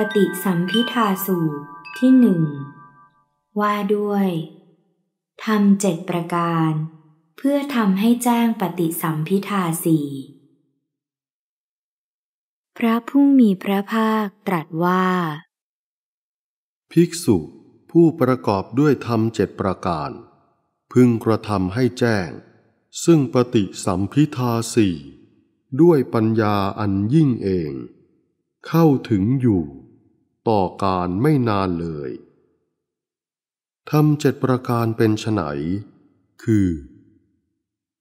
ปฏิสัมพิทาสูตรที่หนึ่งว่าด้วยทำเจ็ดประการ เพื่อทำให้แจ้งปฏิสัมพิทาสี่พระผู้มีพระภาคตรัสว่า ภิกษุผู้ประกอบด้วยธรรมเจ็ดประการ พึงกระทำให้แจ้ง ซึ่งปฏิสัมพิทาสี่ด้วยปัญญาอันยิ่งเองเข้าถึงอยู่ ต่อการไม่นานเลยทำเจ็ดประการเป็นไฉนคือ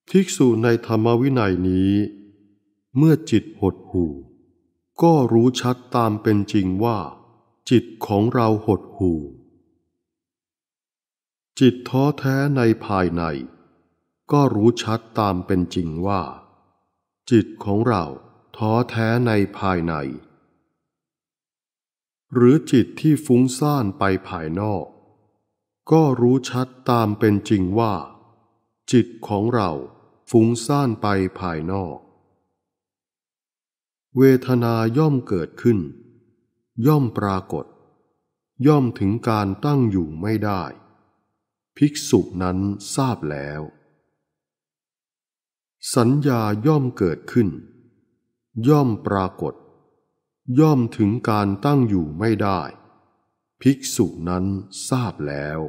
ภิกษุในธรรมวินัยนี้ เมื่อจิตหดหู่ ก็รู้ชัดตามเป็นจริงว่า จิตของเราหดหู่จิตท้อแท้ในภายใน ก็รู้ชัดตามเป็นจริงว่า จิตของเราท้อแท้ในภายในหรือจิตที่ฟุ้งซ่านไปภายนอก ก็รู้ชัดตามเป็นจริงว่า จิตของเราฟุ้งซ่านไปภายนอก เวทนาย่อมเกิดขึ้น ย่อมปรากฏ ย่อมถึงการตั้งอยู่ไม่ได้ ภิกษุนั้นทราบแล้ว สัญญาย่อมเกิดขึ้น ย่อมปรากฏย่อมถึงการตั้งอยู่ไม่ได้ ภิกษุนั้นทราบแล้ว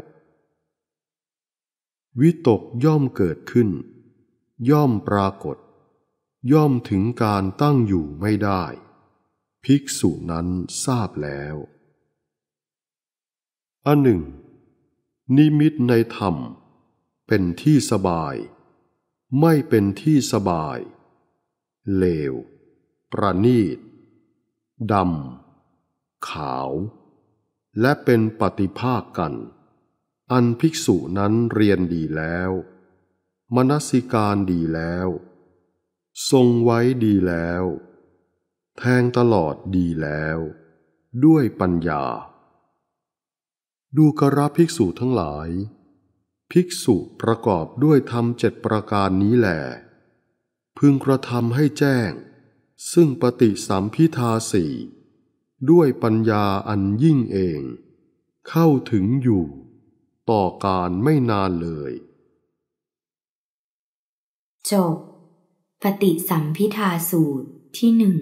วิตกย่อมเกิดขึ้น ย่อมปรากฏ ย่อมถึงการตั้งอยู่ไม่ได้ ภิกษุนั้นทราบแล้ว อันหนึ่ง นิมิตในธรรม เป็นที่สบาย ไม่เป็นที่สบาย เลว ประนีตดำ ขาว และเป็นปฏิภาคกัน อันภิกษุนั้นเรียนดีแล้ว มนสิการดีแล้ว ทรงไว้ดีแล้ว แทงตลอดดีแล้ว ด้วยปัญญา ดูกระภิกษุทั้งหลาย ภิกษุประกอบด้วยธรรมเจ็ดประการนี้แหละพึงกระทำให้แจ้งซึ่งปฏิสัมพิทาสี่ด้วยปัญญาอันยิ่งเองเข้าถึงอยู่ต่อการไม่นานเลยจบปฏิสัมพิทาสูตรที่หนึ่ง